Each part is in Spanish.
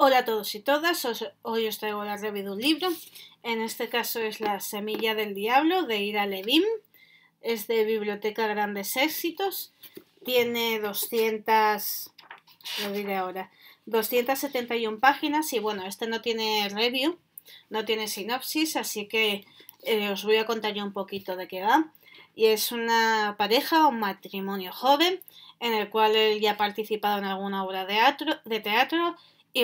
Hola a todos y todas, hoy os traigo la review de un libro, en este caso es La semilla del diablo de Ira Levin, es de Biblioteca Grandes Éxitos, tiene 200, lo diré ahora, 271 páginas y bueno, este no tiene review, no tiene sinopsis, así que eh, os voy a contar yo un poquito de qué va. Y es una pareja, un matrimonio joven, en el cual él ya ha participado en alguna obra de teatro, de teatro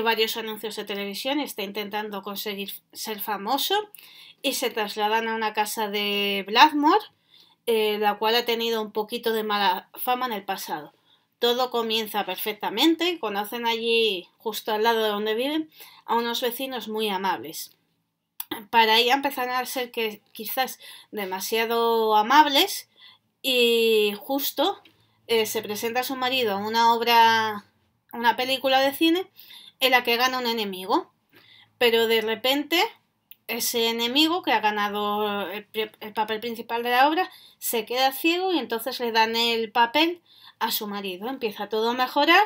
varios anuncios de televisión, está intentando conseguir ser famoso y se trasladan a una casa de Blackmore, eh, la cual ha tenido un poquito de mala fama en el pasado. Todo comienza perfectamente, conocen allí, justo al lado de donde viven, a unos vecinos muy amables. Para ella empiezan a ser que quizás demasiado amables y justo eh, se presenta a su marido a una obra, una película de cine en la que gana un enemigo, pero de repente ese enemigo que ha ganado el, papel principal de la obra se queda ciego y entonces le dan el papel a su marido. Empieza todo a mejorar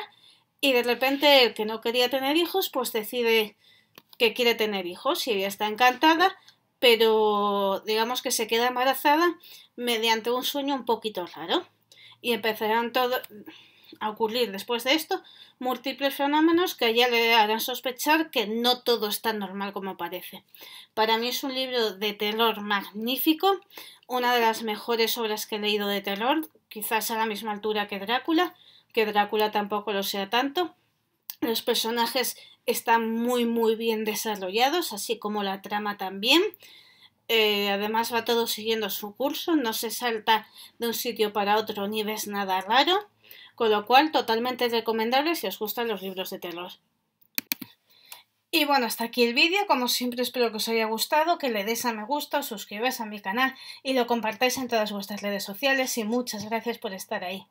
y de repente el que no quería tener hijos pues decide que quiere tener hijos y ella está encantada, pero digamos que se queda embarazada mediante un sueño un poquito raro. Y empezarán todo, a ocurrir después de esto múltiples fenómenos que ya le harán sospechar que no todo es tan normal como parece. Para mí es un libro de terror magnífico, una de las mejores obras que he leído de terror, quizás a la misma altura que Drácula, que Drácula tampoco lo sea tanto. Los personajes están muy muy bien desarrollados, así como la trama también. Eh, además va todo siguiendo su curso, no se salta de un sitio para otro ni ves nada raro con lo cual totalmente recomendable si os gustan los libros de terror. Y bueno, hasta aquí el vídeo, como siempre espero que os haya gustado, que le deis a me gusta, os suscribáis a mi canal y lo compartáis en todas vuestras redes sociales y muchas gracias por estar ahí.